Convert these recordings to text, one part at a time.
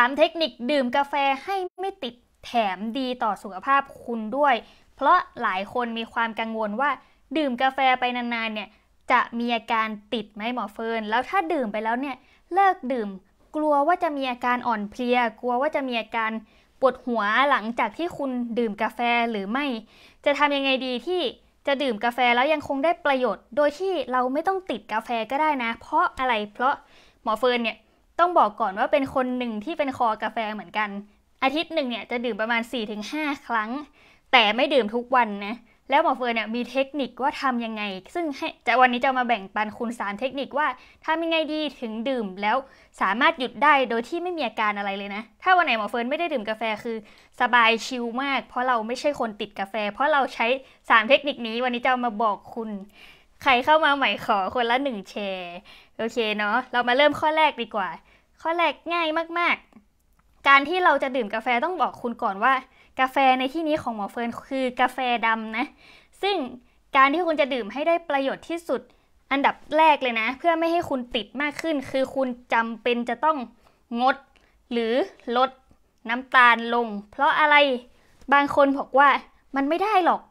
3เทคนิคดื่มกาแฟให้ไม่ติดแถมดีต่อสุขภาพคุณด้วย เพราะหลายคนมีความกังวลว่าดื่มกาแฟไปนานๆเนี่ยจะมีอาการติดไหมหมอเฟิร์นแล้วถ้าดื่มไปแล้วเนี่ยเลิกดื่มกลัวว่าจะมีอาการอ่อนเพลีย กลัวว่าจะมีอาการ ปวดหัวหลังจากที่คุณดื่มกาแฟหรือไม่ จะทำยังไงดีที่จะดื่มกาแฟแล้วยังคงได้ประโยชน์โดยที่เราไม่ต้องติดกาแฟก็ได้นะ เพราะอะไรเพราะหมอเฟิร์นเนี่ยต้องบอกก่อนว่าเป็นคนหนึ่งที่เป็นคอกาแฟเหมือนกัน อาทิตย์หนึ่งเนี่ยจะดื่มประมาณ 4-5 ครั้ง แต่ไม่ดื่มทุกวันนะแล้วหมอเฟิร์นเนี่ยมีเทคนิคว่าทํำยังไง ซึ่งจะวันนี้จะมาแบ่งปันคุณสามเทคนิคว่าทำยังไงดีถึงดื่มแล้วสามารถหยุดได้โดยที่ไม่มีอาการอะไรเลยนะ ถ้าวันไหนหมอเฟิร์นไม่ได้ดื่มกาแฟคือสบายชิลมาก เพราะเราไม่ใช่คนติดกาแฟ เพราะเราใช้3เทคนิคนี้วันนี้จะมาบอกคุณ ใครเข้ามาใหม่ขอคนละ1แชร์โอเคเนาะเรามาเริ่มข้อแรกดีกว่าข้อแรกง่ายมาก ๆ การที่เราจะดื่มกาแฟต้องบอกคุณก่อนว่า กาแฟในที่นี้ของหมอเฟิร์นคือกาแฟดำนะ ซึ่งการที่คุณจะดื่มให้ได้ประโยชน์ที่สุด อันดับแรกเลยนะ เพื่อไม่ให้คุณติดมากขึ้น คือคุณจำเป็นจะต้องงดหรือลดน้ำตาลลง เพราะอะไรบางคนบอกว่ามันไม่ได้หรอก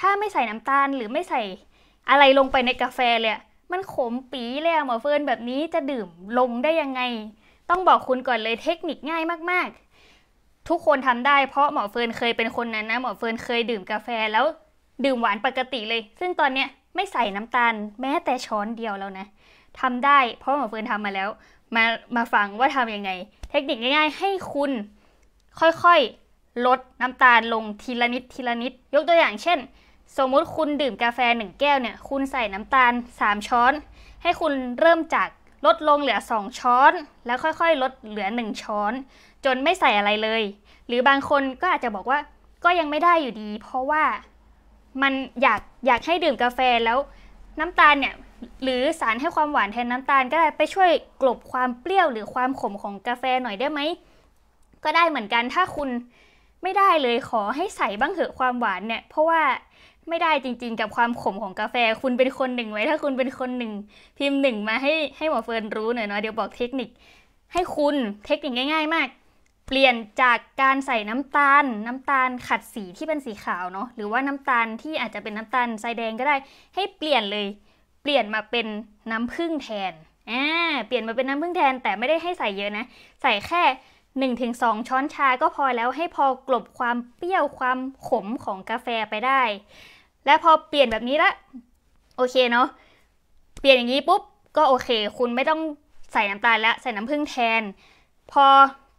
ถ้าไม่ใส่น้ำตาลหรือไม่ใส่อะไรลงไปในกาแฟเลยมันขมปีเลยอะหมอเฟิร์นแบบนี้จะดื่มลงได้ยังไง ต้องบอกคุณก่อนเลยเทคนิคง่ายมาก ๆ ทุกคนทำได้เพราะหมอเฟิร์นเคยเป็นคนนั้นนะหมอเฟิร์นเคยดื่มกาแฟแล้วดื่มหวานปกติเลย ซึ่งตอนเนี้ยไม่ใส่น้ำตาลแม้แต่ช้อนเดียวแล้วนะ ทำได้เพราะหมอเฟิร์นทำมาแล้ว มามาฟังว่าทํำยังไง เทคนิคง่าย ๆ ให้คุณค่อยๆลดน้ำตาลลงทีละนิดทีละนิดยกตัวอย่างเช่นสมมุติคุณดื่มกาแฟ 1 แก้วเนี่ย คุณใส่น้ำตาล 3 ช้อน ให้คุณเริ่มจากลดลงเหลือ 2 ช้อน แล้วค่อยๆลดเหลือ1ช้อน จนไม่ใส่อะไรเลย หรือบางคนก็อาจจะบอกว่าก็ยังไม่ได้อยู่ดี เพราะว่ามันอยากอยากให้ดื่มกาแฟแล้ว น้ำตาลเนี่ยหรือสารให้ความหวานแทนน้ำตาลก็ได้ไปช่วยกลบความเปรี้ยวหรือความขมของกาแฟหน่อยได้ไหมก็ได้เหมือนกันถ้าคุณไม่ได้เลยขอให้ใส่บ้างเถอะความ หวานเนี่ย เพราะว่าไม่ได้จริง ๆ กับความขมของกาแฟ คุณเป็นคนหนึ่งไว้ ถ้าคุณเป็นคนหนึ่งพิมพ์หนึ่งมาให้ให้หมอเฟิร์นรู้หน่อยเนาะ เดี๋ยวบอกเทคนิค ให้คุณเทคนิคง่าย ๆ มาก เปลี่ยนจากการใส่น้ำตาล น้ำตาลขัดสีที่เป็นสีขาวเนาะ หรือว่าน้ำตาลที่อาจจะเป็นน้ำตาลทรายแดงก็ได้ ให้เปลี่ยนเลย เปลี่ยนมาเป็นน้ำผึ้งแทน อ่า เปลี่ยนมาเป็นน้ำผึ้งแทนแต่ไม่ได้ให้ใส่เยอะนะ ใส่แค่1-2ช้อนชาก็พอแล้ว ให้พอกลบความเปรี้ยวความขมของกาแฟไปได้และพอเปลี่ยนแบบนี้ละโอเคเนาะเปลี่ยนอย่างนี้ปุ๊บก็โอเค คุณไม่ต้องใส่น้ำตาลแล้วใส่น้ำผึ้งแทน พอ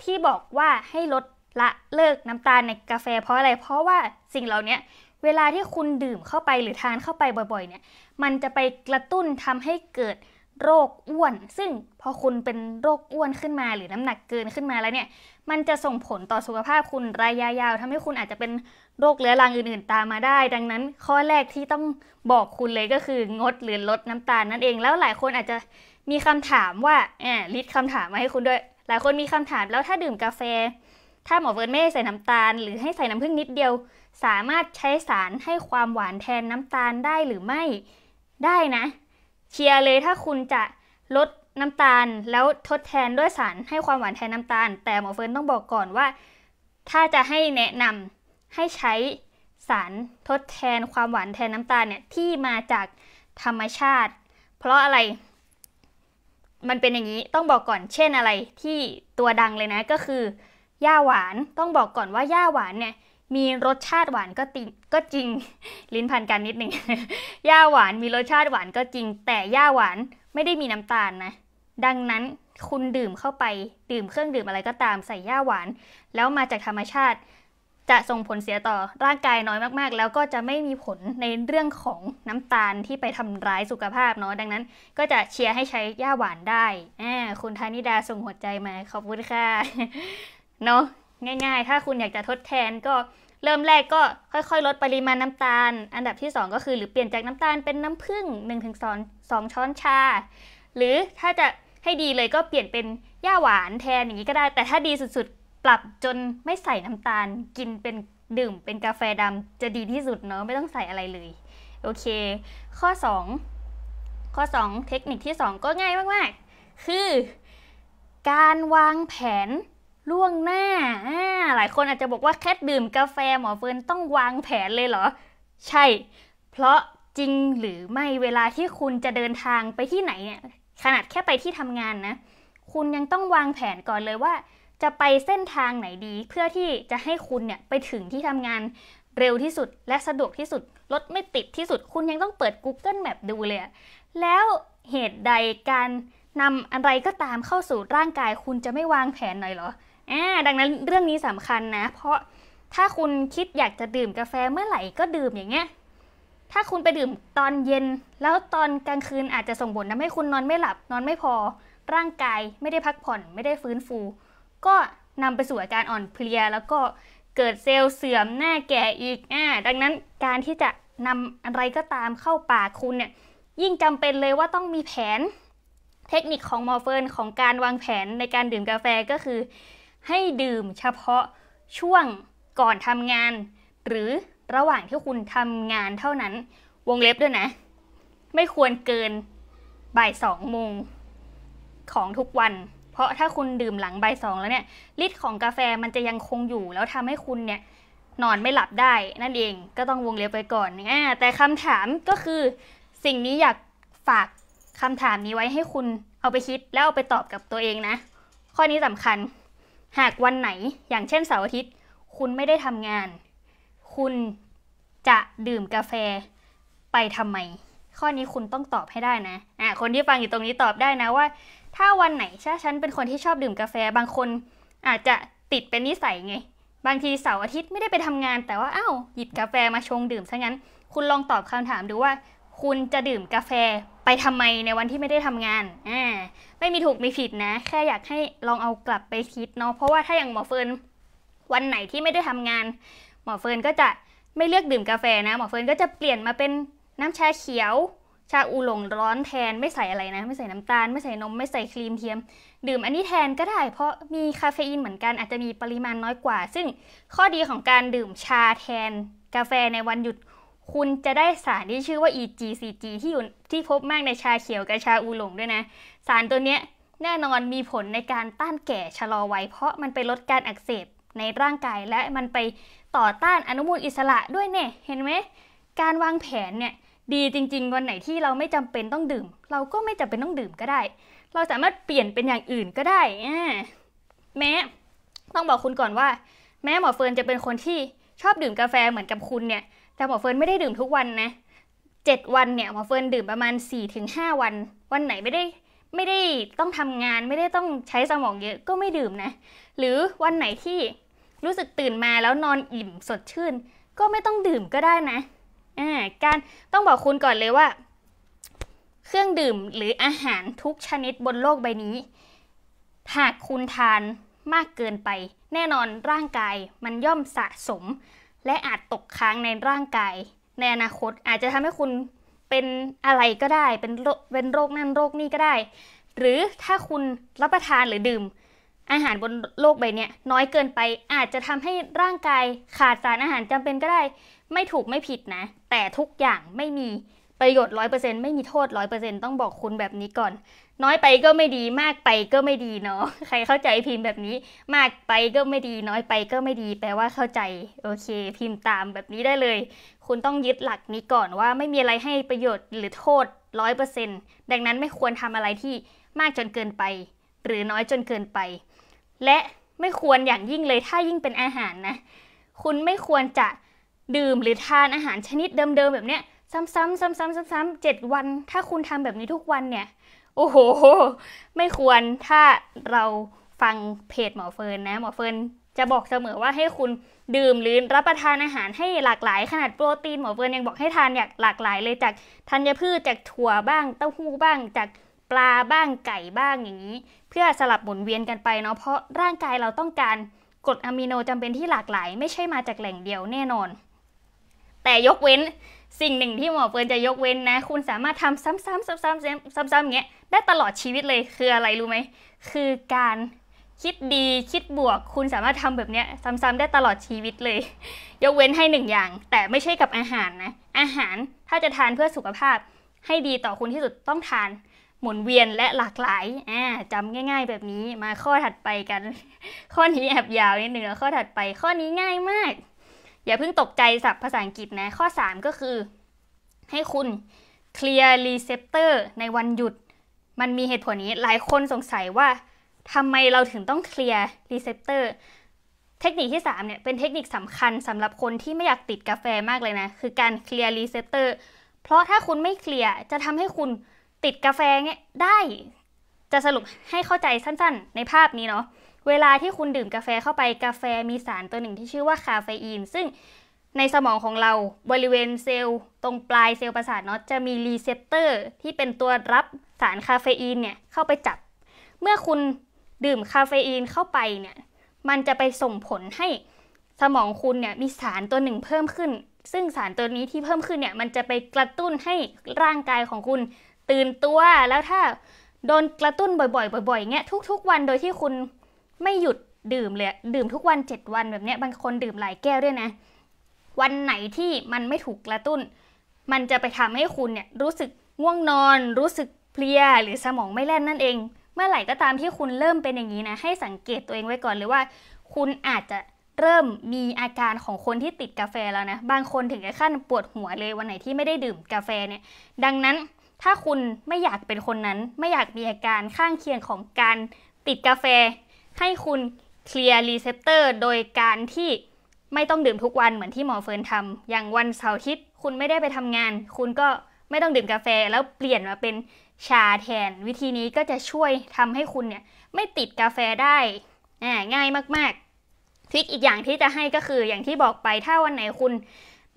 ที่บอกว่าให้ลดละเลิกน้ำตาลในกาแฟเพราะอะไรเพราะว่าสิ่งเหล่านี้เวลาที่คุณดื่มเข้าไปหรือทานเข้าไปบ่อยๆเนี่ย มันจะไปกระตุ้นทำให้เกิดโรคอ้วน ซึ่งพอคุณเป็นโรคอ้วนขึ้นมาหรือน้ำหนักเกินขึ้นมาแล้วเนี่ย มันจะส่งผลต่อสุขภาพคุณระยะยาวทำให้คุณอาจจะเป็นโรคเรื้อรังอื่นๆตามมาได้ ดังนั้นข้อแรกที่ต้องบอกคุณเลยก็คือ งดหรือลดน้ำตาลนั่นเอง แล้วหลายคนอาจจะมีคำถามว่าแอบลิดคำถามมาให้คุณด้วย หลายคนมีคำถามแล้วถ้าดื่มกาแฟ ถ้าหมอเฟิร์นไม่ใส่น้ำตาลหรือให้ใส่น้ำผึ้งนิดเดียว สามารถใช้สารให้ความหวานแทนน้ำตาลได้หรือไม่ได้นะเชียร์เลยถ้าคุณจะลดน้ำตาลแล้วทดแทนด้วยสารให้ความหวานแทนน้าตาล แต่หมอเฟิร์นต้องบอกก่อนว่า ถ้าจะให้แนะนำให้ใช้สารทดแทนความหวานแทนน้ำตาลเนี่ยที่มาจากธรรมชาติ เพราะอะไรมันเป็นอย่างนี้ต้องบอกก่อนเช่นอะไรที่ตัวดังเลยนะก็คือหญ้าหวานต้องบอกก่อนว่าหญ้าหวานเนี่ยมีรสชาติหวานก็ติก็จริงลิ้นพันกันนิดหนึ่งหญ้าหวานมีรสชาติหวานก็จริงแต่หญ้าหวานไม่ได้มีน้ำตาลนะดังนั้นคุณดื่มเข้าไปดื่มเครื่องดื่มอะไรก็ตามใส่หญ้าหวานแล้วมาจากธรรมชาติจะส่งผลเสียต่อร่างกายน้อยมากๆ แล้วก็จะไม่มีผลในเรื่องของน้ำตาลที่ไปทำร้ายสุขภาพเนาะ ดังนั้นก็จะเชียร์ให้ใช้หญ้าหวานได้อ่าคุณธานิดาส่งหัวใจมา ขอบคุณค่ะ เนาะง่ายๆ ถ้าคุณอยากจะทดแทนก็เริ่มแรกก็ค่อยๆ ลดปริมาณน้ำตาล อันดับที่ 2 ก็คือ หรือเปลี่ยนจากน้ำตาลเป็นน้ำผึ้ง1-2 2ช้อนชา หรือถ้าจะให้ดีเลยก็เปลี่ยนเป็นหญ้าหวานแทนอย่างนี้ก็ได้ แต่ถ้าดีสุดๆปรับจนไม่ใส่น้ำตาลกินเป็นดื่มเป็นกาแฟดำจะดีที่สุดเนาะไม่ต้องใส่อะไรเลย โอเค ข้อ 2 ข้อ 2 เทคนิคที่ 2 ก็ง่ายมากๆ คือ การวางแผนล่วงหน้า หลายคนอาจจะบอกว่าแค่ดื่มกาแฟหมอเฟิร์นต้องวางแผนเลยเหรอ ใช่ เพราะจริงหรือไม่เวลาที่คุณจะเดินทางไปที่ไหนเนี่ยขนาดแค่ไปที่ทำงานนะ คุณยังต้องวางแผนก่อนเลยว่าจะไปเส้นทางไหนดีเพื่อที่จะให้คุณเนี่ยไปถึงที่ทำงานเร็วที่สุดและสะดวกที่สุด รถไม่ติดที่สุดคุณยังต้องเปิด Google Map ดูเลยแล้วเหตุใดการนำอะไรก็ตามเข้าสู่ร่างกายคุณจะไม่วางแผนหน่อยเหรออ่าดังนั้นเรื่องนี้สำคัญนะ เพราะถ้าคุณคิดอยากจะดื่มกาแฟเมื่อไหร่ก็ดื่มอย่างเงี้ยถ้าคุณไปดื่มตอนเย็น แล้วตอนกลางคืนอาจจะส่งผลทำให้คุณนอนไม่หลับ นอนไม่พอร่างกายไม่ได้พักผ่อนไม่ได้ฟื้นฟูก็นำไปสู่อาการอ่อนเพลียแล้วก็เกิดเซลล์เสื่อมหน้าแก่อีกอ่าดังนั้นการที่จะนำอะไรก็ตามเข้าปากคุณเนี่ยยิ่งจำเป็นเลยว่าต้องมีแผนเทคนิคของมอร์เฟินของการวางแผนในการดื่มกาแฟก็คือ ให้ดื่มเฉพาะช่วงก่อนทำงาน หรือระหว่างที่คุณทำงานเท่านั้น วงเล็บด้วยนะ ไม่ควรเกินบ่ายสองโมงของทุกวันเพราะถ้าคุณดื่มหลังใบสองแล้วเนี่ยฤทธิ์ของกาแฟมันจะยังคงอยู่แล้วทำให้คุณเนี่ยนอนไม่หลับได้นั่นเองก็ต้องวงเล็บไปก่อนอ่าแต่คำถามก็คือสิ่งนี้อยากฝากคำถามนี้ไว้ให้คุณเอาไปคิดแล้วเอาไปตอบกับตัวเองนะ ข้อนี้สำคัญ หากวันไหนอย่างเช่นเสาร์อาทิตย์คุณไม่ได้ทำงาน คุณจะดื่มกาแฟไปทำไม ข้อนี้คุณต้องตอบให้ได้นะอ่าคนที่ฟังอยู่ตรงนี้ตอบได้นะว่าถ้าวันไหนถ้าฉันเป็นคนที่ชอบดื่มกาแฟบางคน อาจจะติดเป็นนิสัยไง บางทีเสาร์อาทิตย์ไม่ได้ไปทำงาน แต่ว่าอา้าวหยิบกาแฟมาชงดื่มซะงั้น คุณลองตอบคำถามดูว่า คุณจะดื่มกาแฟไปทำไมในวันที่ไม่ได้ทำงานอ่าไม่มีถูกมีผิดนะ แค่อยากให้ลองเอากลับไปคิดเนาะเพราะว่าถ้าอย่างหมอเฟิร์นวันไหนที่ไม่ได้ทำงาน หมอเฟิร์นก็จะไม่เลือกดื่มกาแฟนะ หมอเฟิร์นก็จะเปลี่ยนมาเป็นน้ำชาเขียวชาอูหลงร้อนแทนไม่ใส่อะไรนะ ไม่ใส่น้ำตาล ไม่ใส่นมไม่ใส่ครีมเทียม ดื่มอันนี้แทนก็ได้เพราะมีคาเฟอีนเหมือนกันอาจจะมีปริมาณน้อยกว่าซึ่งข้อดีของการดื่มชาแทนกาแฟในวันหยุด คุณจะได้สารที่ชื่อว่า EGCG ที่อยู่ที่พบมากในชาเขียวกับชาอูหลงด้วยนะ สารตัวเนี้ยแน่นอนมีผลในการต้านแก่ชะลอวัยเพราะมันไปลดการอักเสบในร่างกายและมันไปต่อต้านอนุมูลอิสระด้วยเนี่ยเห็นไหมการวางแผนเนี่ยดีจริงๆวันไหนที่เราไม่จำเป็นต้องดื่ม เราก็ไม่จำเป็นต้องดื่มก็ได้ เราสามารถเปลี่ยนเป็นอย่างอื่นก็ได้แม้ต้องบอกคุณก่อนว่า แม้หมอเฟิร์นจะเป็นคนที่ชอบดื่มกาแฟเหมือนกับคุณเนี่ย แต่หมอเฟิร์นไม่ได้ดื่มทุกวันนะเจ็ดวันเนี่ยหมอเฟิร์นดื่มประมาณ4ี่ถึงห้าวัน วันไหนไม่ได้ ไม่ได้ต้องทำงานไม่ได้ต้องใช้สมองเยอะก็ไม่ดื่มนะ หรือวันไหนที่รู้สึกตื่นมาแล้วนอนอิ่มสดชื่น ก็ไม่ต้องดื่มก็ได้นะอ่าการต้องบอกคุณก่อนเลยว่า เครื่องดื่มหรืออาหารทุกชนิดบนโลกใบนี้ หากคุณทานมากเกินไป แน่นอนร่างกายมันย่อมสะสม และอาจตกค้างในร่างกาย ในอนาคตอาจจะทำให้คุณเป็นอะไรก็ได้เป็นโรคเป็นโรคนั่นโรคนี่ก็ได้ หรือถ้าคุณรับประทานหรือดื่ม อาหารบนโลกใบนี้น้อยเกินไปอาจจะทำให้ร่างกาย ขาดสารอาหารจำเป็นก็ได้ไม่ถูกไม่ผิดนะ แต่ทุกอย่างไม่มีประโยชน์ร้อยเปอร์เซ็นต์ไม่มีโทษร้อยเปอร์เซ็นต์ต้องบอกคุณแบบนี้ก่อน น้อยไปก็ไม่ดีมากไปก็ไม่ดีเนาะใครเข้าใจพิมพ์แบบนี้ มากไปก็ไม่ดี น้อยไปก็ไม่ดี แปลว่าเข้าใจ โอเค พิมพ์ตามแบบนี้ได้เลย คุณต้องยึดหลักนี้ก่อนว่าไม่มีอะไรให้ประโยชน์หรือโทษร้อยเปอร์เซ็นต์ดังนั้นไม่ควรทำอะไรที่มากจนเกินไป หรือน้อยจนเกินไป และไม่ควรอย่างยิ่งเลยถ้ายิ่งเป็นอาหารนะ คุณไม่ควรจะดื่มหรือทานอาหารชนิดเดิมๆแบบเนี้ยซ้ำๆซ้ำๆซ้ำๆเจ็ดวัน ถ้าคุณทำแบบนี้ทุกวันเนี่ย โอ้โห ไม่ควร ถ้าเราฟังเพจหมอเฟิร์นนะ หมอเฟิร์นจะบอกเสมอว่าให้คุณดื่มหรือรับประทานอาหารให้หลากหลาย ขนาดโปรตีนหมอเฟิร์นยังบอกให้ทานอยากหลากหลายเลยจากธัญพืชจากถั่วบ้าง เต้าหู้บ้าง จากปลาบ้างไก่บ้างอย่างนี้เพื่อสลับหมุนเวียนกันไปเนาะ เพราะร่างกายเราต้องการกรดอะมิโนจำเป็นที่หลากหลาย ไม่ใช่มาจากแหล่งเดียวแน่นอนแต่ยกเว้นสิ่งหนึ่งที่หมอเฟิร์นจะยกเว้นนะ คุณสามารถทำซ้ำๆซ้ำๆซ้ำๆอย่างเงี้ยได้ตลอดชีวิตเลยคืออะไรรู้ไหมคือการคิดดีคิดบวก คุณสามารถทำแบบเนี้ยซ้ำๆ ได้ตลอดชีวิตเลย ยกเว้นให้หนึ่งอย่าง แต่ไม่ใช่กับอาหารนะ อาหารถ้าจะทานเพื่อสุขภาพให้ดีต่อคุณที่สุดต้องทาน หมุนเวียนและหลากหลายอ่าจำง่าย ๆ แบบนี้ มาข้อถัดไปกัน ข้อนี้แอบยาวนิดหนึ่งแล้วข้อถัดไปข้อนี้ง่ายมากอย่าเพิ่งตกใจศัพท์ภาษาอังกฤษนะข้อ 3 ก็คือ ให้คุณเคลียร์รีเซพเตอร์ในวันหยุด มันมีเหตุผลนี้หลายคนสงสัยว่าทำไมเราถึงต้องเคลียร์รีเซพเตอร์เทคนิคที่3เนี่ยเป็นเทคนิคสำคัญสำหรับคนที่ไม่อยากติดกาแฟมากเลยนะ คือการเคลียร์รีเซพเตอร์เพราะถ้าคุณไม่เคลียร์จะทำให้คุณติดกาแฟเนี่ยได้ จะสรุปให้เข้าใจสั้นๆ ในภาพนี้เนาะเวลาที่คุณดื่มกาแฟเข้าไป กาแฟมีสารตัวหนึ่งที่ชื่อว่าคาเฟอีน ซึ่งในสมองของเราบริเวณเซลล์ตรงปลายเซลล์ประสาทเนาะจะมีรีเซพเตอร์ที่เป็นตัวรับสารคาเฟอีนเนี่ยเข้าไปจับ เมื่อคุณดื่มคาเฟอีนเข้าไปเนี่ย มันจะไปส่งผลให้สมองคุณเนี่ยมีสารตัวหนึ่งเพิ่มขึ้น ซึ่งสารตัวนี้ที่เพิ่มขึ้นเนี่ยมันจะไปกระตุ้นให้ร่างกายของคุณตื่นตัว แล้วถ้าโดนกระตุ้นบ่อยๆ บ่อยๆเงี้ยทุก ๆวัน โดยที่คุณไม่หยุดดื่มเลย ดื่มทุกวัน 7 วันแบบนี้บางคนดื่มหลายแก้วด้วยนะ วันไหนที่มันไม่ถูกกระตุ้น มันจะไปทำให้คุณเนี่ยรู้สึกง่วงนอน รู้สึกเพลีย หรือสมองไม่แล่นนั่นเอง เมื่อไหร่ก็ตามที่คุณเริ่มเป็นอย่างนี้นะ ให้สังเกตตัวเองไว้ก่อนเลยว่าคุณอาจจะเริ่มมีอาการของคนที่ติดกาแฟแล้วนะ บางคนถึงกับขั้นปวดหัวเลย วันไหนที่ไม่ได้ดื่มกาแฟเนี่ย ดังนั้นถ้าคุณไม่อยากเป็นคนนั้น ไม่อยากมีอาการข้างเคียงของการติดกาแฟให้คุณเคลียร์รีเซพเตอร์โดยการที่ไม่ต้องดื่มทุกวันเหมือนที่หมอเฟิร์นทำอย่างวันเสาร์อาทิตย์คุณไม่ได้ไปทำงาน คุณก็ไม่ต้องดื่มกาแฟแล้วเปลี่ยนมาเป็นชาแทน วิธีนี้ก็จะช่วยทำให้คุณเนี่ยไม่ติดกาแฟได้ง่ายมากๆทริคอีกอย่างที่จะให้ก็คืออย่างที่บอกไปถ้าวันไหนคุณ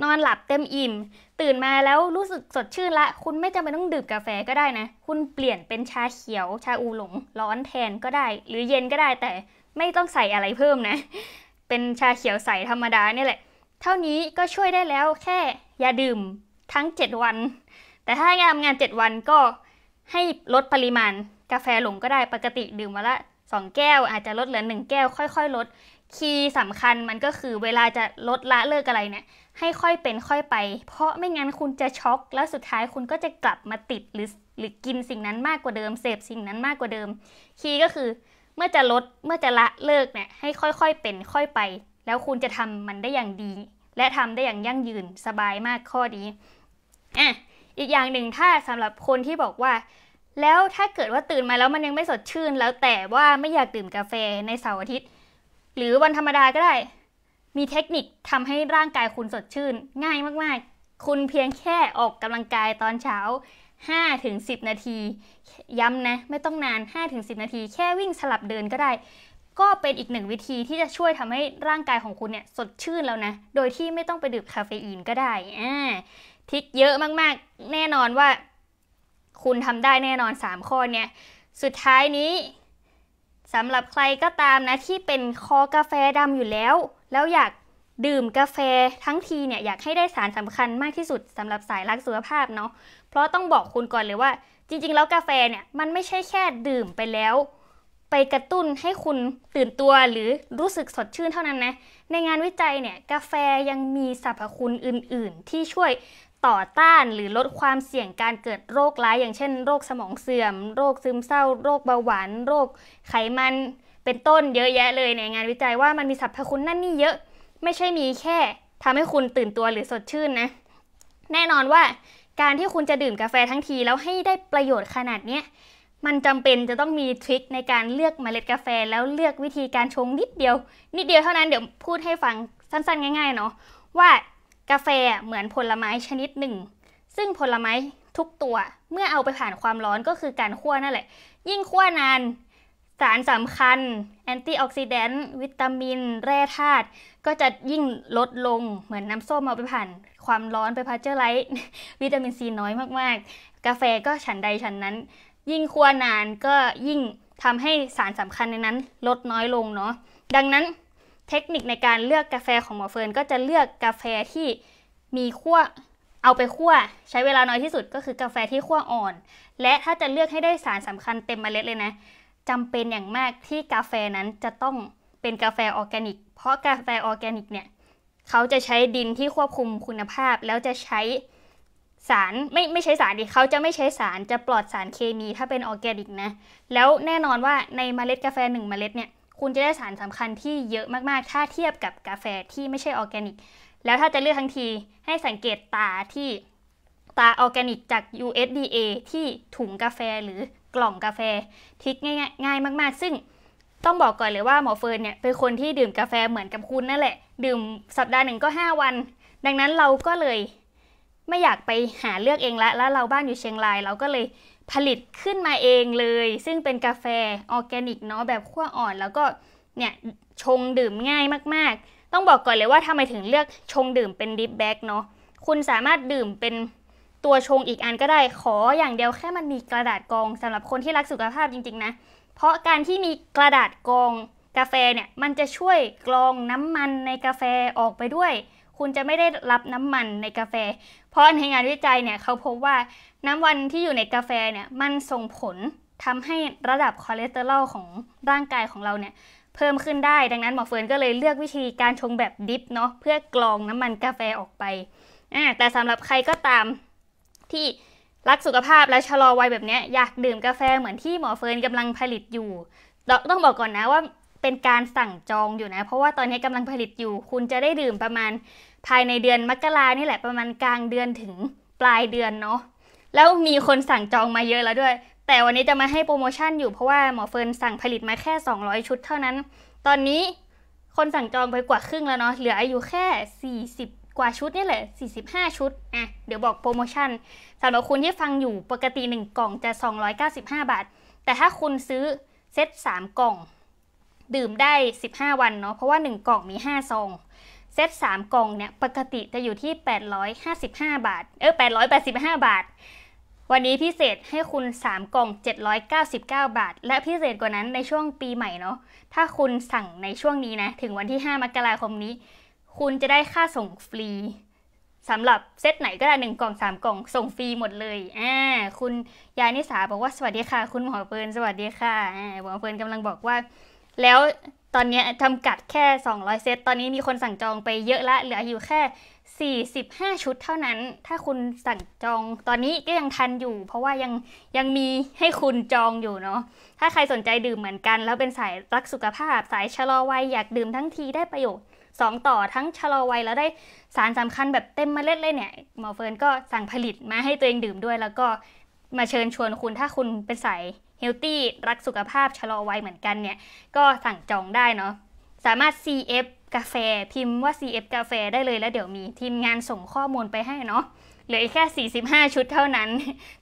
นอนหลับเต็มอิ่มตื่นมาแล้วรู้สึกสดชื่นละ คุณไม่จำเป็นต้องดื่มกาแฟก็ได้นะ คุณเปลี่ยนเป็นชาเขียวชาอูหลง ร้อนแทนก็ได้หรือเย็นก็ได้แต่ไม่ต้องใส่อะไรเพิ่มนะ เป็นชาเขียวใสธรรมดาเนี่ยแหละ เท่านี้ก็ช่วยได้แล้วแค่อย่าดื่มทั้ง 7 วัน แต่ถ้างานงาน 7 วันก็ให้ลดปริมาณกาแฟหลงก็ได้ปกติดื่มมาละ2แก้วอาจจะลดเหลือ1แก้วค่อย ๆ ลด คีย์สำคัญมันก็คือเวลาจะลดละเลิกอะไรเนี่ยให้ค่อยเป็นค่อยไป เพราะไม่งั้นคุณจะช็อก แล้วสุดท้ายคุณก็จะกลับมาติดหรือหรือกินสิ่งนั้นมากกว่าเดิม เสพสิ่งนั้นมากกว่าเดิม คีย์ก็คือ เมื่อจะลดเมื่อจะละเลิกเนี่ยให้ ค่อยๆเป็นค่อยไป แล้วคุณจะทำมันได้อย่างดี และทำได้อย่างยั่งยืนสบายมากข้อนี้อ่ะ อีกอย่างหนึ่งถ้าสำหรับคนที่บอกว่า แล้วถ้าเกิดว่าตื่นมาแล้วมันยังไม่สดชื่น แล้วแต่ว่าไม่อยากดื่มกาแฟในเสาร์อาทิตย์หรือวันธรรมดาก็ได้มีเทคนิคทำให้ร่างกายคุณสดชื่นง่ายมาก ๆ คุณเพียงแค่ออกกำลังกายตอนเช้า5-10 นาที ย้ำนะไม่ต้องนาน5-10 นาที แค่วิ่งสลับเดินก็ได้ ก็เป็นอีกหนึ่งวิธีที่จะช่วยทำให้ร่างกายของคุณเนี่ย สดชื่นแล้วนะ โดยที่ไม่ต้องไปดื่มคาเฟอีนก็ได้อ่าทิกเยอะมาก ๆ แน่นอนว่า คุณทำได้แน่นอน3ข้อเนี่ยสุดท้ายนี้สำหรับใครก็ตามนะ ที่เป็นคอกาแฟดำอยู่แล้ว แล้วอยากดื่มกาแฟทั้งทีเนี่ยอยากให้ได้สารสำคัญมากที่สุดสำหรับสายรักสุขภาพเนาะเพราะต้องบอกคุณก่อนเลยว่า จริง ๆ แล้วกาแฟเนี่ย มันไม่ใช่แค่ดื่มไปแล้ว ไปกระตุ้นให้คุณตื่นตัวหรือรู้สึกสดชื่นเท่านั้นนะ ในงานวิจัยเนี่ย กาแฟยังมีสรรพคุณอื่น ๆ ที่ช่วยต่อต้านหรือลดความเสี่ยงการเกิดโรคร้าย อย่างเช่นโรคสมองเสื่อม โรคซึมเศร้า โรคเบาหวาน โรคไขมันเป็นต้นเยอะแยะเลยในงานวิจัยว่ามันมีสรรพคุณนั่นนี่เยอะ ไม่ใช่มีแค่ทำให้คุณตื่นตัวหรือสดชื่นนะ แน่นอนว่าการที่คุณจะดื่มกาแฟทั้งทีแล้วให้ได้ประโยชน์ขนาดนี้มันจำเป็นจะต้องมีทริคในการเลือกเมล็ดกาแฟแล้วเลือกวิธีการชงนิดเดียวนิดเดียวเท่านั้นเดี๋ยวพูดให้ฟังสั้นๆ ง่ายๆเนาะว่ากาแฟเหมือนผลไม้ชนิดหนึ่ง ซึ่งผลไม้ทุกตัวเมื่อเอาไปผ่านความร้อนก็คือการคั่วนั่นแหละ ยิ่งคั่วนานสารสำคัญแอนตี้ออกซิแดนต์วิตามิน แร่ธาตุก็จะยิ่งลดลงเหมือนน้ำส้มเอาไปผ่านความร้อนไปพาเจอร์ไลท์วิตามินซีน้อยมากๆ กาแฟก็ฉันใดฉันนั้น ยิ่งคั่วนานก็ยิ่งทำให้สารสำคัญในนั้นลดน้อยลงเนาะดังนั้นเทคนิคในการเลือกกาแฟของหมอเฟิร์นก็จะเลือกกาแฟที่มีขั้วเอาไปขั้วใช้เวลาน้อยที่สุดก็คือกาแฟที่ขั้วอ่อน และถ้าจะเลือกให้ได้สารสำคัญเต็มเมล็ดเลยนะจำเป็นอย่างมากที่กาแฟนั้นจะต้องเป็นกาแฟออร์แกนิก เพราะกาแฟออร์แกนิกเนี่ยเขาจะใช้ดินที่ควบคุมคุณภาพ แล้วจะใช้สารไม่ไม่ใช้สารดิเขาจะไม่ใช้สารจะปลอดสารเคมีถ้าเป็นออร์แกนิกนะแล้วแน่นอนว่าในเมล็ดกาแฟหนึ่งเมล็ดเนี่ยคุณจะได้สารสำคัญที่เยอะมาก ๆ ถ้าเทียบกับกาแฟที่ไม่ใช่ออร์แกนิก แล้วถ้าจะเลือกทั้งที ให้สังเกตตาที่ตาออร์แกนิกจาก USDA ที่ถุงกาแฟหรือกล่องกาแฟทิกง่ายๆมาก ๆ ซึ่งต้องบอกก่อนเลยว่าหมอเฟิร์นเนี่ย เป็นคนที่ดื่มกาแฟเหมือนกับคุณ นั่นแหละ ดื่มสัปดาห์หนึ่งก็ 5 วัน ดังนั้นเราก็เลยไม่อยากไปหาเลือกเองละ แล้วเราบ้านอยู่เชียงราย เราก็เลยผลิตขึ้นมาเองเลยซึ่งเป็นกาแฟออร์แกนิกเนาะแบบขั้วอ่อน แล้วก็เนี่ยชงดื่มง่ายมาก ๆ ต้องบอกก่อนเลยว่าทำไมถึงเลือกชงดื่มเป็นดิฟแบ็กเนาะคุณสามารถดื่มเป็นตัวชงอีกอันก็ได้ขออย่างเดียวแค่มันมีกระดาษกองสำหรับคนที่รักสุขภาพจริง ๆนะ เพราะการที่มีกระดาษกองกาแฟเนี่ยมันจะช่วยกรองน้ำมันในกาแฟออกไปด้วยคุณจะไม่ได้รับน้ำมันในกาแฟ เพราะในงานวิจัยเนี่ยเขาพบว่าน้ำมันที่อยู่ในกาแฟเนี่ยมันส่งผลทำให้ระดับคอเลสเตอรอลของร่างกายของเราเนี่ยเพิ่มขึ้นได้ ดังนั้นหมอเฟิร์นก็เลยเลือกวิธีการชงแบบดิฟเนาะเพื่อกรองน้ำมันกาแฟออกไปอ่าแต่สำหรับใครก็ตามที่รักสุขภาพและชะลอวัยแบบนี้อยากดื่มกาแฟเหมือนที่หมอเฟิร์นกำลังผลิตอยู่ต้องบอกก่อนนะว่าเป็นการสั่งจองอยู่นะเพราะว่าตอนนี้กำลังผลิตอยู่ คุณจะได้ดื่มประมาณภายในเดือนมกรานี่แหละประมาณกลางเดือนถึงปลายเดือนเนาะแล้วมีคนสั่งจองมาเยอะแล้วด้วย แต่วันนี้จะมาให้โปรโมชั่นอยู่เพราะว่าหมอเฟิร์นสั่งผลิตมาแค่ 200 ชุดเท่านั้น ตอนนี้คนสั่งจองไปกว่าครึ่งแล้วเนาะเหลืออยู่แค่ 40 กว่าชุดนี่แหละ45ชุดอ่ะเดี๋ยวบอกโปรโมชั่นสำหรับคุณที่ฟังอยู่ปกติ1กล่องจะ295 บาท แต่ถ้าคุณซื้อเซต3กล่อง ดื่มได้ 15 วันเนาะเพราะว่า1กล่องมี5ซองเซต3กล่องเนี่ยปกติจะอยู่ที่ 855 บาทเออ885 บาท วันนี้พิเศษให้คุณ 3 กล่อง 799 บาท และพิเศษกว่านั้นในช่วงปีใหม่เนาะถ้าคุณสั่งในช่วงนี้นะ ถึงวันที่ 5มกราคมนี้ คุณจะได้ค่าส่งฟรีสำหรับเซตไหนก็ได้หนึ่งกล่องสามกล่อง ส่งฟรีหมดเลยอ่าคุณยายนิสาบอกว่าสวัสดีค่ะ คุณหมอเฟิร์นสวัสดีค่ะหมอเฟิร์นกำลังบอกว่าแล้วตอนนี้จำกัดแค่ 200 เซต ตอนนี้มีคนสั่งจองไปเยอะละเหลืออยู่แค่ 45 ชุดเท่านั้น ถ้าคุณสั่งจองตอนนี้ก็ยังทันอยู่ เพราะว่ายังยังมีให้คุณจองอยู่เนาะ ถ้าใครสนใจดื่มเหมือนกันแล้วเป็นสายรักสุขภาพ สายชะลอวัยอยากดื่มทั้งทีได้ประโยชน์สองต่อทั้งชะลอวัยแล้วได้สารสำคัญแบบเต็มมเมล็ดเลยเนี่ยหมอเฟิร์นก็สั่งผลิตมาให้ตัวเองดื่มด้วย แล้วก็มาเชิญชวนคุณถ้าคุณเป็นสายเฮลตี้รักสุขภาพชะลอวัยเหมือนกันเนี่ยก็สั่งจองได้เนาะสามารถ CF กาแฟพิมพ์ว่า CF กาแฟได้เลยแล้วเดี๋ยวมีทีมงานส่งข้อมูลไปให้เนาะเหลือแค่ 45 ชุดเท่านั้น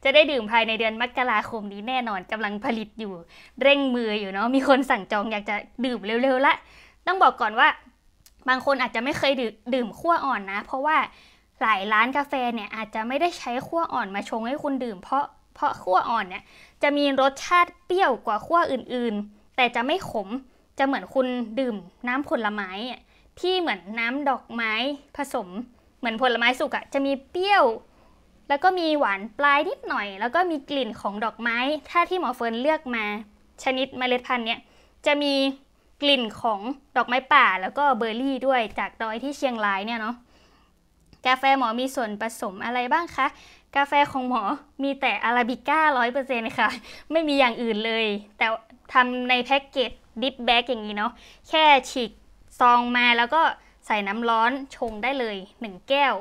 จะได้ดื่มภายในเดือนมกราคมนี้แน่นอนกำลังผลิตอยู่ เร่งมืออยู่เนาะมีคนสั่งจองอยากจะดื่มเร็วๆละ ต้องบอกก่อนว่า บางคนอาจจะไม่เคยดื่มขั้วอ่อนนะ เพราะว่าหลายร้านกาแฟเนี่ยอาจจะไม่ได้ใช้ขั้วอ่อนมาชงให้คุณดื่ม เพราะเพราะขั้วอ่อนเนี่ยจะมีรสชาติเปรี้ยวกว่าขั้วอื่น ๆ แต่จะไม่ขม จะเหมือนคุณดื่มน้ำผลไม้ ที่เหมือนน้ำดอกไม้ผสม เหมือนผลไม้สุกอะจะมีเปรี้ยว แล้วก็มีหวานปลายนิดหน่อย แล้วก็มีกลิ่นของดอกไม้ถ้าที่หมอเฟิร์นเลือกมาชนิดเมล็ดพันธุ์เนี่ยจะมีกลิ่นของดอกไม้ป่าแล้วก็เบอร์รี่ด้วยจากดอยที่เชียงรายเนี่ยเนาะกาแฟหมอมีส่วนผสมอะไรบ้างคะ กาแฟของหมอมีแต่อาราบิก้าร้อยเปอร์เซ็นต์ค่ะ ไม่มีอย่างอื่นเลย แต่ทำในแพ็กเกจ ดิฟแบ็กอย่างนี้เนาะ แค่ฉีกซองมาแล้วก็ใส่น้ำร้อนชงได้เลย 1 แก้ว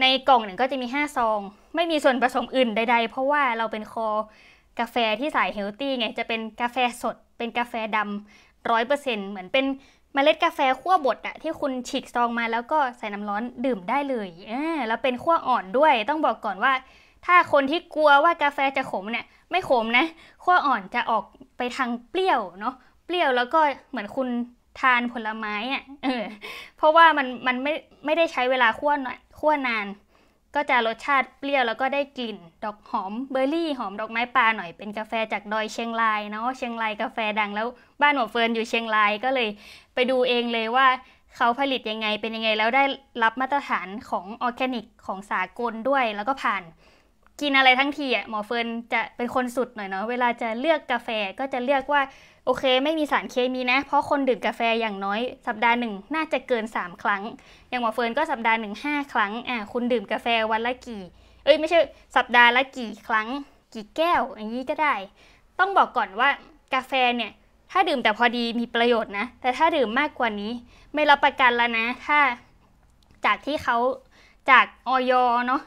ในกล่องหนึ่งก็จะมี 5 ซอง ไม่มีส่วนผสมอื่นใด ๆ เพราะว่าเราเป็นคอ กาแฟที่สายเฮลตี้ไง จะเป็นกาแฟสด เป็นกาแฟดำร้อยเปอร์เซ็นต์เหมือนเป็นเมล็ดกาแฟขั้วบดอะที่คุณฉีกซองมาแล้วก็ใส่น้ำร้อนดื่มได้เลยอแล้วเป็นขั้วอ่อนด้วยต้องบอกก่อนว่าถ้าคนที่กลัวว่ากาแฟจะขมเนี่ย ไม่ขมนะขั้วอ่อนจะออกไปทางเปรี้ยวเนาะเปรี้ยวแล้วก็เหมือนคุณทานผลไม้อะะเออเพราะว่ามันมันไม่ไม่ได้ใช้เวลาขั้วหน่อยขั้วนานก็จะรสชาติเปรี้ยวแล้วก็ได้กลิ่น ดอกหอมเบอร์รี่หอมดอกไม้ป่าหน่อยเป็นกาแฟจากดอยเชียงรายเนาะเชียงรายกาแฟดังแล้ว บ้านหัวเฟิร์นอยู่เชียงรายก็เลยไปดูเองเลยว่าเขาผลิตยังไงเป็นยังไง แล้วได้รับมาตรฐานของออร์แกนิกของสากลด้วยแล้วก็ผ่าน กินอะไรทั้งทีอ่ะหมอเฟิร์นจะเป็นคนสุดหน่อยเนาะเวลาจะเลือกกาแฟก็จะเลือกว่าโอเค ไม่มีสารเคมีนะ เพราะคนดื่มกาแฟอย่างน้อย สัปดาห์หนึ่งน่าจะเกิน 3 ครั้ง อย่างหมอเฟิร์นก็สัปดาห์หนึ่งห้าครั้งอ่ะคุณดื่มกาแฟวันละกี่ เอ้ยไม่ใช่ สัปดาห์ละกี่ครั้ง กี่แก้ว อย่างนี้ก็ได้ ต้องบอกก่อนว่ากาแฟเนี่ยถ้าดื่มแต่พอดีมีประโยชน์นะ แต่ถ้าดื่มมากกว่านี้ ไม่รับประกันแล้วนะถ้าจากที่เขาจากออยเนาะ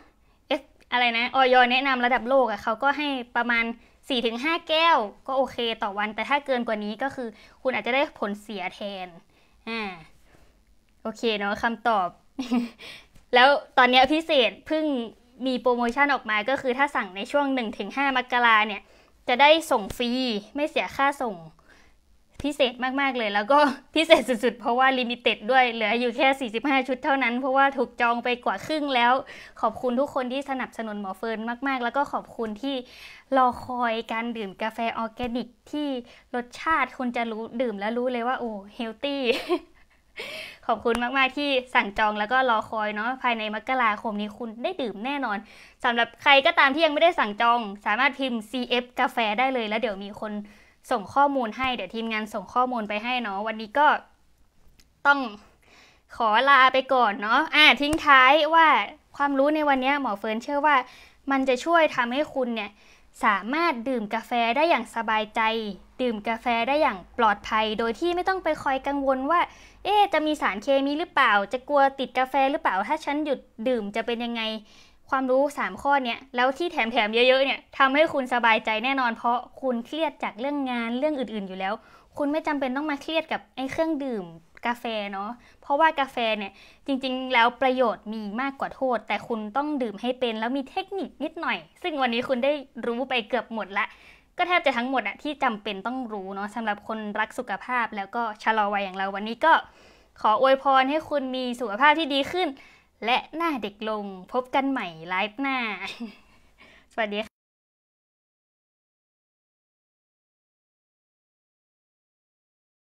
อะไรนะออยแนะนำระดับโลกอะ่ะเขาก็ให้ประมาณ4-5 แก้วก็โอเค ต่อวัน แต่ถ้าเกินกว่านี้ก็คือคุณอาจจะได้ผลเสียแทน อ่า โอเคเนาะคำตอบ แล้วตอนนี้พิเศษเพิ่งมีโปรโมชั่นออกมาก็คือถ้าสั่งในช่วง 1-5มกราเนี่ย จะได้ส่งฟรี ไม่เสียค่าส่งพิเศษมาก ๆ เลยแล้วก็ พิเศษสุด ๆ เพราะว่าลิมิเต็ดด้วยเหลืออยู่แค่ 45 ชุดเท่านั้นเพราะว่าถูกจองไปกว่าครึ่งแล้ว ขอบคุณทุกคนที่สนับสนุนหมอเฟิร์นมาก ๆ แล้วก็ขอบคุณที่ รอคอยการดื่มกาแฟออร์แกนิก ที่รสชาติคุณจะรู้ดื่มแล้วรู้เลยว่า โอ้เฮลตี้ขอบคุณมาก ๆ ที่สั่งจองแล้วก็รอคอยเนาะภายในมกราคมนี้คุณได้ดื่มแน่นอนสำหรับใครก็ตามที่ยังไม่ได้สั่งจองสามารถพิมพ์ CF กาแฟได้เลย แล้วเดี๋ยวมีคนส่งข้อมูลให้เดี๋ยวทีมงานส่งข้อมูลไปให้เนาะวันนี้ก็ต้องขอลาไปก่อนเนาะอ่าทิ้งท้ายว่าความรู้ในวันนี้หมอเฟิร์นเชื่อว่า มันจะช่วยทำให้คุณเนี่ยสามารถดื่มกาแฟได้อย่างสบายใจ ดื่มกาแฟได้อย่างปลอดภัย โดยที่ไม่ต้องไปคอยกังวลว่า เอ๊จะมีสารเคมีหรือเปล่า จะกลัวติดกาแฟหรือเปล่า ถ้าฉันหยุดดื่มจะเป็นยังไงความรู้ 3 ข้อเนี้ยแล้วที่แถมๆเยอะๆเนี่ยทำให้คุณสบายใจแน่นอน เพราะคุณเครียดจากเรื่องงานเรื่องอื่นๆอยู่แล้ว คุณไม่จำเป็นต้องมาเครียดกับไอ้เครื่องดื่มกาแฟเนาะเพราะว่ากาแฟเนี่ยจริง ๆ แล้วประโยชน์มีมากกว่าโทษ แต่คุณต้องดื่มให้เป็นแล้วมีเทคนิคนิดหน่อย ซึ่งวันนี้คุณได้รู้ไปเกือบหมดละ ก็แทบจะทั้งหมดอะที่จำเป็นต้องรู้เนาะสำหรับคนรักสุขภาพแล้วก็ชะลอวัยอย่างเรา วันนี้ก็ขออวยพรให้คุณมีสุขภาพที่ดีขึ้นและหน้าเด็กลงพบกันใหม่ ไลฟ์หน้า สวัสดีค่ะ